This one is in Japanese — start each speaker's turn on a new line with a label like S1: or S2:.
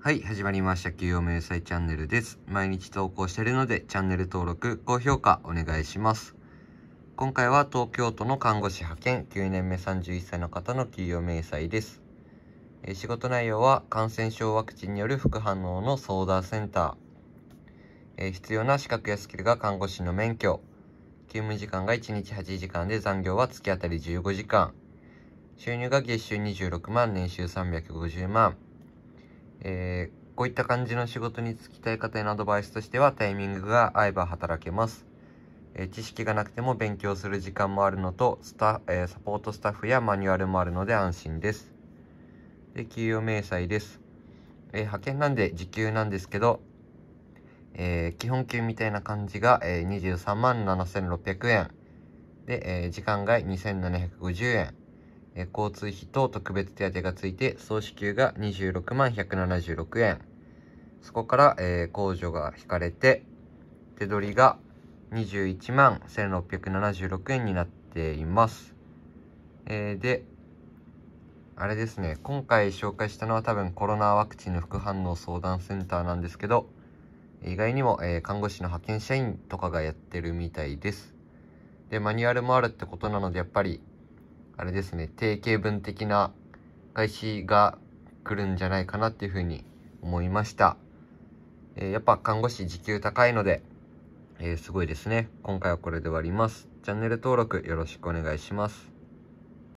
S1: はい、始まりました。給与明細チャンネルです。毎日投稿しているので、チャンネル登録、高評価お願いします。今回は東京都の看護師派遣9年目31歳の方の給与明細です。え仕事内容は感染症ワクチンによる副反応の相談センター、え必要な資格やスキルが看護師の免許、勤務時間が1日8時間で残業は月当たり15時間、収入が月収26万、年収350万、えー、こういった感じの仕事に就きたい方へのアドバイスとしてはタイミングが合えば働けます。えー、知識がなくても勉強する時間もあるのとスタ、えー、サポートスタッフやマニュアルもあるので安心です。で給与明細です、えー、派遣なんで時給なんですけど、え基本給みたいな感じが、え23万7600円で、え時間外2750円え交通費と特別手当がついて、総支給が26万176円。そこから、え控除が引かれて、手取りが21万1676円になっています。えー、で、あれですね、今回紹介したのは多分コロナワクチンの副反応相談センターなんですけど、意外にも、えー、看護師の派遣社員とかがやってるみたいです。で、マニュアルもあるってことなので、やっぱりあれですね、定型文的な返しが来るんじゃないかなっていうふうに思いました。えー、やっぱ看護師時給高いので、えー、すごいですね。今回はこれで終わります。チャンネル登録よろしくお願いします。